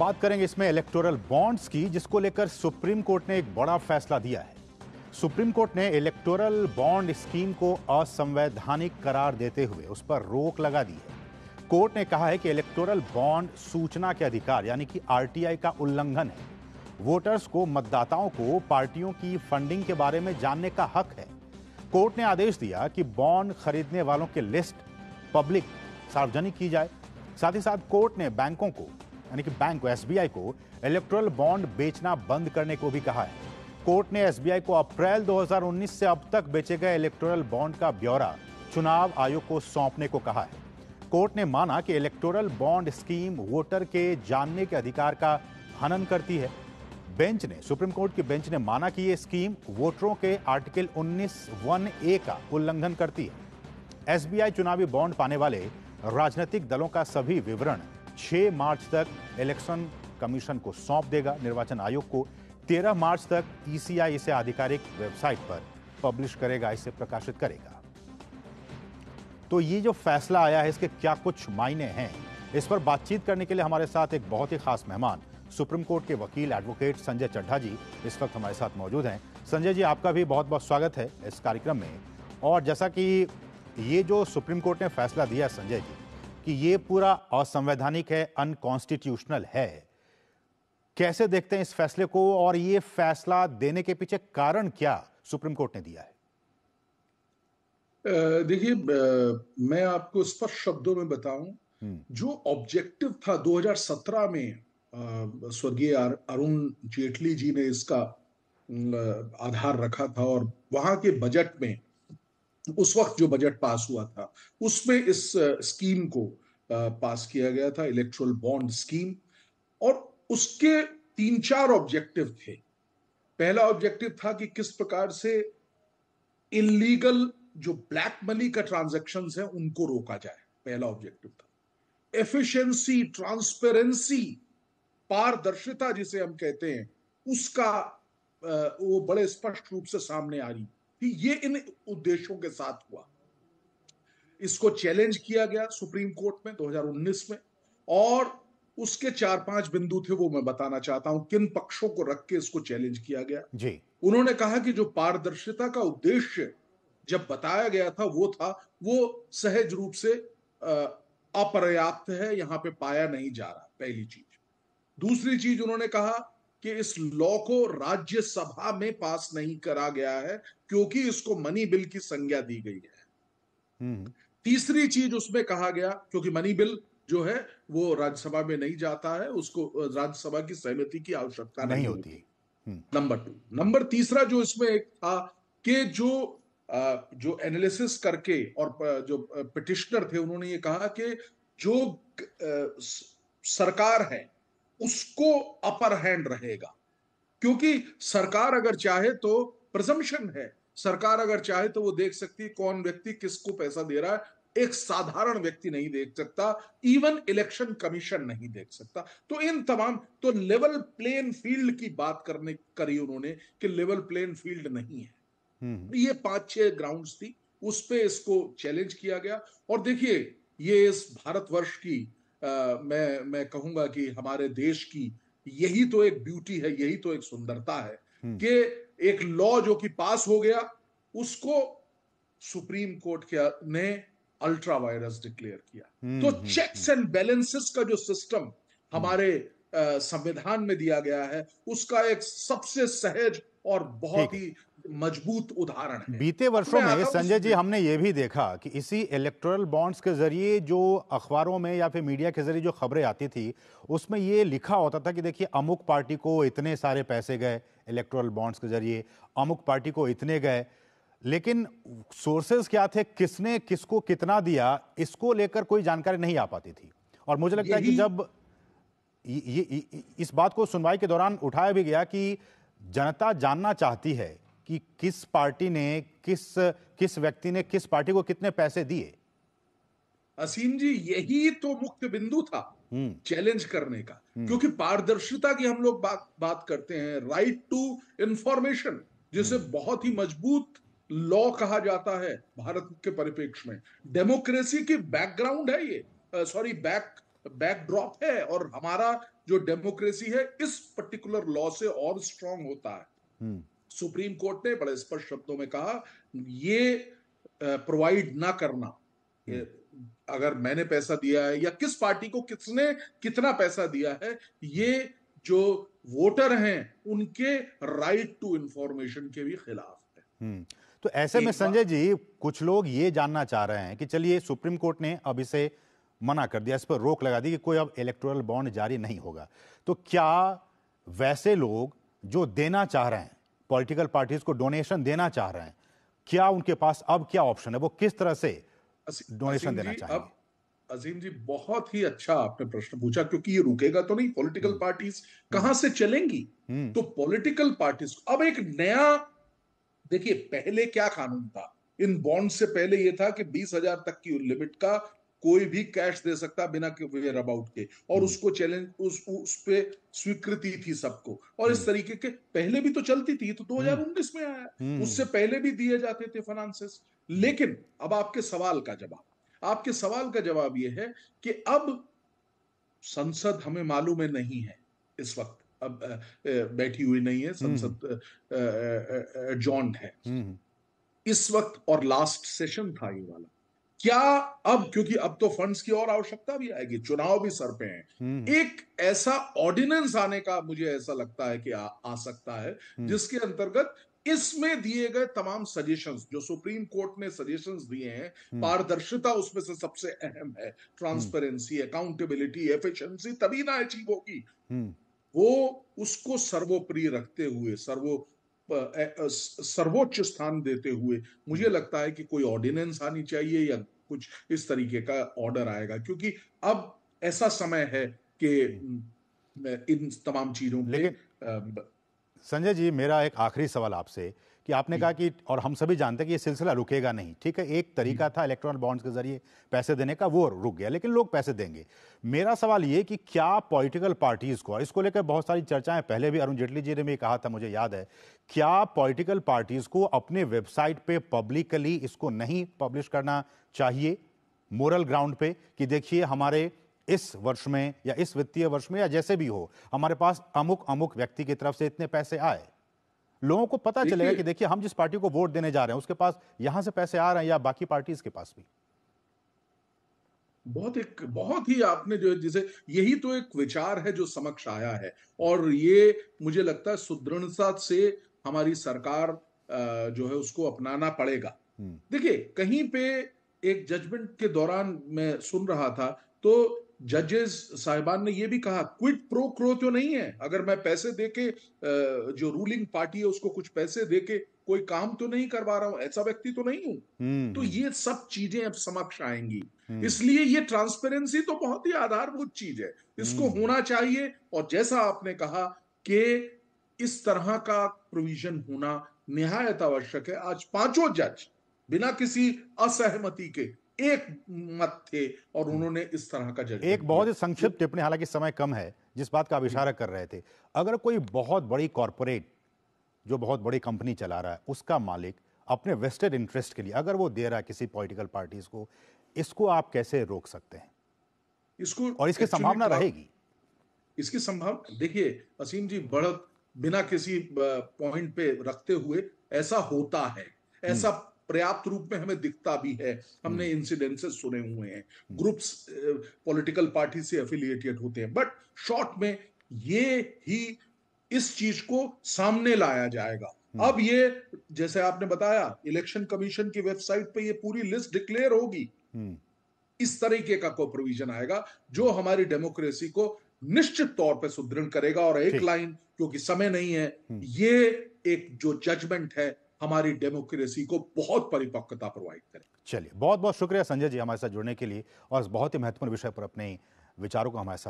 बात करेंगे इसमें इलेक्टोरल बॉन्ड्स की जिसको लेकर सुप्रीम कोर्ट ने एक बड़ा फैसला दिया है सुप्रीम कोर्ट ने इलेक्टोरल बॉन्ड स्कीम को असंवैधानिक करार देते हुए उस पर रोक लगा दी है कोर्ट ने कहा है कि इलेक्टोरल बॉन्ड सूचना के अधिकार यानी कि आरटीआई का उल्लंघन है वोटर्स को मतदाताओं को पार्टियों की फंडिंग के बारे में जानने का हक है कोर्ट ने आदेश दिया कि बॉन्ड खरीदने वालों की लिस्ट पब्लिक सार्वजनिक की जाए साथ ही साथ कोर्ट ने बैंकों को यानी कि बैंक को एसबीआई को इलेक्ट्रल बॉन्ड बेचना बंद करने को भी कहा है कोर्ट ने एस को अप्रैल 2019 से अब तक बेचे गए इलेक्टोरल बॉन्ड का ब्यौरा चुनाव आयोग को सौंपने को कहा है कोर्ट ने माना कि इलेक्टोरल बॉन्ड स्कीम वोटर के जानने के अधिकार का हनन करती है बेंच ने सुप्रीम कोर्ट की बेंच ने माना कि यह स्कीम वोटरों के आर्टिकल 19 वन ए का उल्लंघन करती है एसबीआई चुनावी बॉन्ड पाने वाले राजनीतिक दलों का सभी विवरण 6 मार्च तक इलेक्शन कमीशन को सौंप देगा निर्वाचन आयोग को 13 मार्च तक ईसीआई इसे आधिकारिक वेबसाइट पर पब्लिश करेगा इसे प्रकाशित करेगा तो ये जो फैसला आया है इसके क्या कुछ मायने हैं इस पर बातचीत करने के लिए हमारे साथ एक बहुत ही खास मेहमान सुप्रीम कोर्ट के वकील एडवोकेट संजय चड्ढा जी इस वक्त हमारे साथ मौजूद हैं संजय जी आपका भी बहुत बहुत स्वागत है इस कार्यक्रम में और जैसा कि ये जो सुप्रीम कोर्ट ने फैसला दिया संजय जी कि ये पूरा असंवैधानिक है अनकॉन्स्टिट्यूशनल है कैसे देखते हैं इस फैसले को और ये फैसला देने के पीछे कारण क्या सुप्रीम कोर्ट ने दिया है देखिए मैं आपको स्पष्ट शब्दों में बताऊं हम्म। जो ऑब्जेक्टिव था 2017 में स्वर्गीय अरुण जेटली जी ने इसका आधार रखा था और वहां के बजट में उस वक्त जो बजट पास हुआ था उसमें इस स्कीम को पास किया गया था इलेक्ट्रल बॉन्ड स्कीम और उसके तीन चार ऑब्जेक्टिव थे पहला ऑब्जेक्टिव था कि किस प्रकार से इलीगल जो ब्लैक मनी का ट्रांजेक्शन है उनको रोका जाए पहला ऑब्जेक्टिव था एफिशिएंसी ट्रांसपेरेंसी पारदर्शिता जिसे हम कहते हैं उसका वो बड़े स्पष्ट रूप से सामने आ रही ये इन उद्देश्यों के साथ हुआ इसको चैलेंज किया गया सुप्रीम कोर्ट में 2019 में और उसके चार पांच बिंदु थे वो मैं बताना चाहता हूं किन पक्षों को रख के इसको चैलेंज किया गया जी उन्होंने कहा कि जो पारदर्शिता का उद्देश्य जब बताया गया था वो था वो सहज रूप से अपर्याप्त है यहां पे पाया नहीं जा रहा पहली चीज दूसरी चीज उन्होंने कहा कि इस लॉ को राज्यसभा में पास नहीं करा गया है क्योंकि इसको मनी बिल की संज्ञा दी गई है हम्म। तीसरी चीज उसमें कहा गया क्योंकि मनी बिल जो है वो राज्यसभा में नहीं जाता है उसको राज्यसभा की सहमति की आवश्यकता नहीं, नहीं होती हम्म। नंबर टू नंबर तीसरा जो इसमें एक था कि जो जो एनालिसिस करके और जो पिटिशनर थे उन्होंने ये कहा कि जो सरकार है उसको अपर हैंड रहेगा क्योंकि सरकार अगर चाहे तो प्रजम्पन है सरकार अगर चाहे तो वो देख सकती है कौन व्यक्ति किसको पैसा दे रहा है एक साधारण व्यक्ति नहीं देख सकता इवन इलेक्शन कमीशन नहीं देख सकता तो इन तमाम तो लेवल प्लेन फील्ड की बात करने करी उन्होंने कि लेवल प्लेन फील्ड नहीं है हम्म। ये पांच छह ग्राउंड्स थी उस पर इसको चैलेंज किया गया और देखिए ये इस भारतवर्ष की मैं मैं कहूंगा कि हमारे देश की यही तो एक ब्यूटी है यही तो एक सुंदरता है हम्म। कि एक लॉ जो कि पास हो गया उसको सुप्रीम कोर्ट के ने अल्ट्रा वायरस डिक्लेयर किया हम्म, तो चेक्स एंड बैलेंसेस का जो सिस्टम हमारे संविधान में दिया गया है उसका एक सबसे सहज और बहुत ही मजबूत उदाहरण है बीते तो वर्षों में संजय जी हमने ये भी देखा कि इसी इलेक्टोरल बॉन्ड्स के जरिए जो अखबारों में या फिर मीडिया के जरिए जो खबरें आती थी उसमें ये लिखा होता था कि देखिए अमुक पार्टी को इतने सारे पैसे गए इलेक्टोरल बॉन्ड्स के जरिए अमुक पार्टी को इतने गए लेकिन सोर्सेज क्या थे किसने किसको कितना दिया इसको लेकर कोई जानकारी नहीं आ पाती थी और मुझे लगता है कि जब ये, ये, इस बात को सुनवाई के दौरान उठाया भी गया कि जनता जानना चाहती है कि किस पार्टी ने किस किस व्यक्ति ने किस पार्टी को कितने पैसे दिए असीम जी यही तो मुख्य बिंदु था हम्म। चैलेंज करने का हम्म। क्योंकि पारदर्शिता की हम लोग बात बात करते हैं राइट टू इंफॉर्मेशन जिसे हम्म। बहुत ही मजबूत लॉ कहा जाता है भारत के परिपेक्ष में डेमोक्रेसी की बैकग्राउंड है ये सॉरी बैक बैकड्रॉप है और हमारा जो डेमोक्रेसी है इस पर्टिकुलर लॉ से और स्ट्रॉन्ग होता है सुप्रीम कोर्ट ने बड़े स्पष्ट शब्दों में कहा ये प्रोवाइड ना करना हम्म। अगर मैंने पैसा दिया है या किस पार्टी को किसने कितना पैसा दिया है ये जो वोटर हैं उनके राइट टू इंफॉर्मेशन के भी खिलाफ है हम्म। तो ऐसे में संजय जी कुछ लोग ये जानना चाह रहे हैं कि चलिए सुप्रीम कोर्ट ने अब इसे मना कर दिया इस पर रोक लगा दी कि कोई अब इलेक्टोरल बॉन्ड जारी नहीं होगा तो क्या वैसे लोग जो देना चाह रहे हैं पॉलिटिकल पार्टीज को डोनेशन देना चाह रहे हैं क्या उनके पास अब क्या ऑप्शन है वो किस तरह से डोनेशन देना चाहिए अजीम जी बहुत ही अच्छा आपने प्रश्न पूछा क्योंकि ये रुकेगा तो नहीं पॉलिटिकल हम्म। पार्टीज कहां से चलेंगी हम्म। तो पॉलिटिकल पार्टीज अब एक नया देखिए पहले क्या कानून था इन बॉन्ड से पहले ये था कि बीस हजार तक की लिमिट का कोई भी कैश दे सकता बिना वेयर अबाउट के और हम्म। उसको चैलेंज उस उस पे स्वीकृति थी सबको और इस हम्म। तरीके के पहले भी तो चलती थी तो 2019 हम्म। में आया उससे पहले भी दिए जाते थे फाइनेंसेस लेकिन अब आपके सवाल का जवाब आपके सवाल का जवाब यह है कि अब संसद हमें मालूम है नहीं है इस वक्त अब बैठी हुई नहीं है संसद जॉन्ड है इस वक्त और लास्ट सेशन था ये वाला क्या अब क्योंकि अब तो फंड्स की और आवश्यकता भी आएगी चुनाव भी सर पे हैं हम्म, हम्म। एक ऐसा ऑर्डिनेंस आने का मुझे ऐसा लगता है कि आ, आ सकता है हम्म। जिसके अंतर्गत इसमें दिए गए तमाम सजेशंस जो सुप्रीम कोर्ट ने सजेशंस दिए हैं पारदर्शिता उसमें से सबसे अहम है ट्रांसपेरेंसी अकाउंटेबिलिटी एफिशिएंसी तभी ना अचीव होगी वो उसको सर्वोपरि रखते हुए सर्वो सर्वोच्च स्थान देते हुए मुझे लगता है कि कोई ऑर्डिनेंस आनी चाहिए या कुछ इस तरीके का ऑर्डर आएगा क्योंकि अब ऐसा समय है कि इन तमाम चीजों में संजय जी मेरा एक आखिरी सवाल आपसे कि आपने कहा कि और हम सभी जानते हैं कि ये सिलसिला रुकेगा नहीं ठीक है एक तरीका था इलेक्ट्रॉनिक बॉन्ड्स के जरिए पैसे देने का वो रुक गया लेकिन लोग पैसे देंगे मेरा सवाल ये कि क्या पॉलिटिकल पार्टीज़ को और इसको लेकर बहुत सारी चर्चाएं पहले भी अरुण जेटली जी ने भी कहा था मुझे याद है क्या पॉलिटिकल पार्टीज़ को अपने वेबसाइट पे पब्लिकली इसको नहीं पब्लिश करना चाहिए मोरल ग्राउंड पे कि देखिए हमारे इस वर्ष में या इस वित्तीय वर्ष में या जैसे भी हो हमारे पास अमुक अमुक व्यक्ति की तरफ से इतने पैसे आए लोगों को पता चलेगा कि देखिए हम जिस पार्टी को वोट देने जा रहे हैं उसके पास यहां से पैसे आ रहे हैं या बाकी पार्टी के पास भी बहुत एक बहुत ही आपने जो जिसे यही तो एक विचार है जो समक्ष आया है और ये मुझे लगता है सुदृढ़ता से हमारी सरकार जो है उसको अपनाना पड़ेगा हम्म। देखिए कहीं पे एक जजमेंट के दौरान मैं सुन रहा था तो जजेस साहिबान ने यह भी कहा क्विट प्रो क्रो तो नहीं है अगर मैं पैसे दे के जो रूलिंग पार्टी है उसको कुछ पैसे दे के कोई काम तो नहीं करवा रहा हूं ऐसा व्यक्ति तो नहीं हूं हम्म, तो हम्म। ये सब चीजें अब समक्ष आएंगी हम्म। इसलिए ये ट्रांसपेरेंसी तो बहुत ही आधारभूत चीज है इसको होना चाहिए और जैसा आपने कहा कि इस तरह का प्रोविजन होना निहायत आवश्यक है आज पांचों जज बिना किसी असहमति के एक मत थे और हम्म। उन्होंने इस तरह का जज एक बहुत ही संक्षिप्त तो टिप्पणी हालांकि समय कम है जिस बात का इशारा कर रहे थे अगर कोई बहुत बड़ी कॉरपोरेट जो बहुत बड़ी कंपनी चला रहा है उसका मालिक अपने वेस्टेड इंटरेस्ट के लिए अगर वो दे रहा है किसी पॉलिटिकल पार्टीज को इसको आप कैसे रोक सकते हैं इसको और इसकी संभावना रहेगी इसकी संभावना देखिए असीम जी बढ़त बिना किसी पॉइंट पे रखते हुए ऐसा होता है ऐसा पर्याप्त रूप में हमें दिखता भी है हमने इंसिडेंसेस हम्म। सुने हुए हैं ग्रुप्स पॉलिटिकल पार्टी से एफिलिएटेड होते हैं बट शॉर्ट में ये ही इस चीज को सामने लाया जाएगा हम्म। अब ये जैसे आपने बताया इलेक्शन कमीशन की वेबसाइट पे ये पूरी लिस्ट डिक्लेयर होगी हम्म। इस तरीके का कोई प्रोविजन आएगा जो हमारी डेमोक्रेसी को निश्चित तौर पे सुदृढ़ करेगा और एक लाइन क्योंकि समय नहीं है ये एक जो जजमेंट है हमारी डेमोक्रेसी को बहुत परिपक्वता प्रोवाइड करें चलिए बहुत बहुत शुक्रिया संजय जी हमारे साथ जुड़ने के लिए और बहुत ही महत्वपूर्ण विषय पर अपने विचारों को हमारे साथ